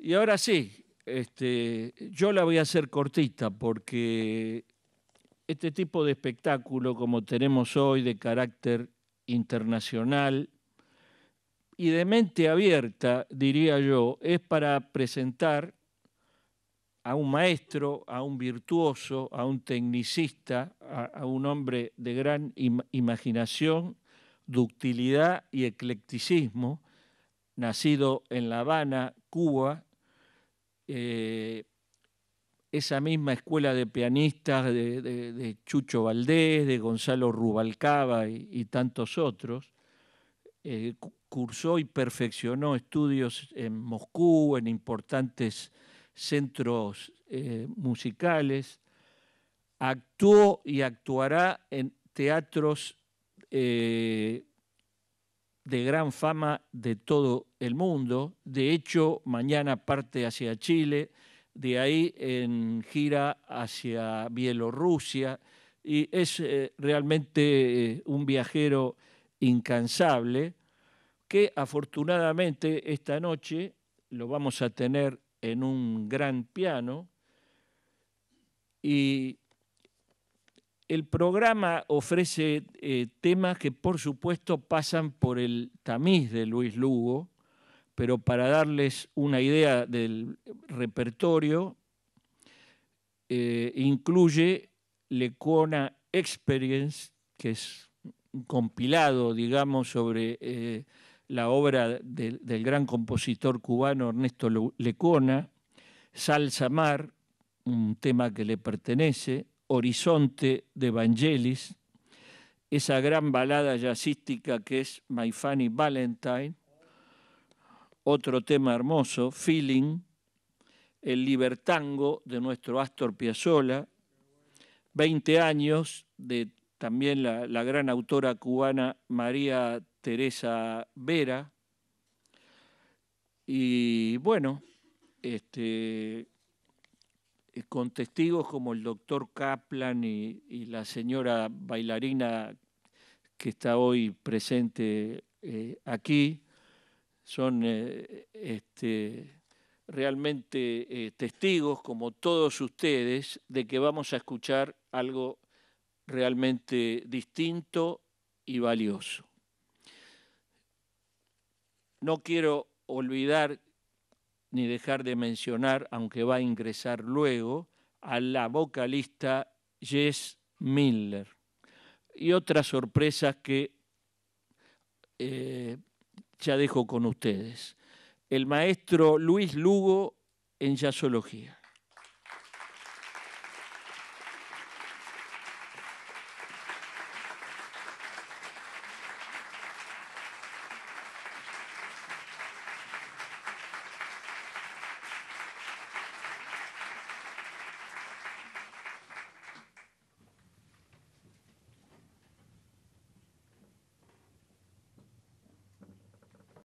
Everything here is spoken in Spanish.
Y ahora sí, este, yo la voy a hacer cortita porque este tipo de espectáculo como tenemos hoy de carácter internacional y de mente abierta, diría yo, es para presentar a un maestro, a un virtuoso, a un tecnicista, a, un hombre de gran imaginación, ductilidad y eclecticismo, nacido en La Habana, Cuba, eh, esa misma escuela de pianistas de, Chucho Valdés, de Gonzalo Rubalcaba y, tantos otros, eh, cursó y perfeccionó estudios en Moscú, en importantes centros eh, musicales, actuó y actuará en teatros de gran fama de todo el mundo. De hecho, mañana parte hacia Chile, de ahí en gira hacia Bielorrusia y es eh, realmente eh, un viajero incansable que afortunadamente esta noche lo vamos a tener en un gran piano y el programa ofrece eh, temas que por supuesto pasan por el tamiz de Luis Lugo, pero para darles una idea del repertorio, eh, incluye Lecona Experience, que es compilado, digamos, sobre eh, la obra del gran compositor cubano Ernesto Lecona, Salsa Mar, un tema que le pertenece, Horizonte de Vangelis, esa gran balada jazzística que es My Funny Valentine, otro tema hermoso, Feeling, el libertango de nuestro Astor Piazzolla, 20 años de también la, la gran autora cubana María Teresa Vera, y bueno, este, eh, con testigos como el doctor Kaplan y, la señora bailarina que está hoy presente eh, aquí, son eh, este, realmente testigos, como todos ustedes, de que vamos a escuchar algo realmente distinto y valioso. No quiero olvidar ni dejar de mencionar, aunque va a ingresar luego, a la vocalista Jess Miller. Y otras sorpresas que eh, ya dejo con ustedes. El maestro Luis Lugo en jazzología.